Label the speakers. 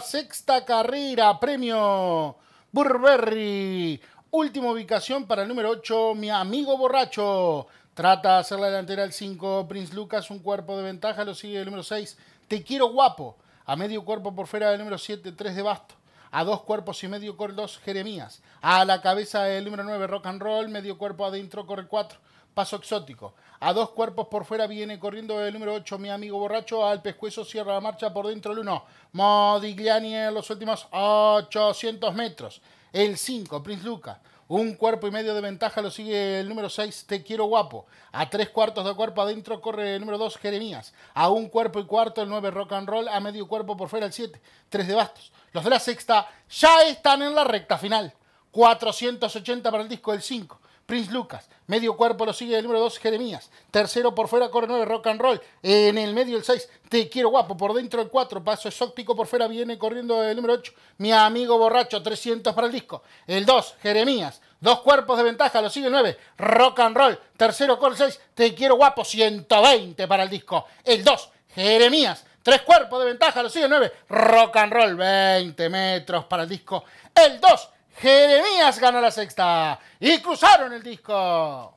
Speaker 1: sexta carrera. Premio Burberry. Última ubicación para el número 8, mi amigo borracho. Trata de hacer la delantera el 5, Prince Lucas, un cuerpo de ventaja, lo sigue el número 6, Te quiero guapo. A medio cuerpo por fuera del número 7, 3 de basto. A dos cuerpos y medio corre 2, Jeremías. A la cabeza el número 9, Rock and Roll, medio cuerpo adentro corre 4. Paso exótico. A dos cuerpos por fuera viene corriendo el número 8, mi amigo borracho. Al pescuezo cierra la marcha por dentro el 1. Modigliani en los últimos 800 metros. El 5, Prince Luca. Un cuerpo y medio de ventaja lo sigue el número 6, Te Quiero Guapo. A tres cuartos de cuerpo adentro corre el número 2, Jeremías. A un cuerpo y cuarto el 9, Rock and Roll. A medio cuerpo por fuera el 7, Tres de bastos. Los de la sexta ya están en la recta final. 480 para el disco, del 5. Prince Lucas. Medio cuerpo lo sigue el número 2, Jeremías. Tercero por fuera, corre 9, Rock and Roll. En el medio el 6, Te Quiero Guapo. Por dentro el 4, Paso exóptico Por fuera viene corriendo el número 8, Mi Amigo Borracho. 300 para el disco. El 2, Jeremías. Dos cuerpos de ventaja, lo sigue el 9, Rock and Roll. Tercero, Core 6, Te Quiero Guapo. 120 para el disco. El 2, Jeremías. Tres cuerpos de ventaja, lo sigue el 9, Rock and Roll. 20 metros para el disco. El 2, Jeremías ganó la sexta y cruzaron el disco.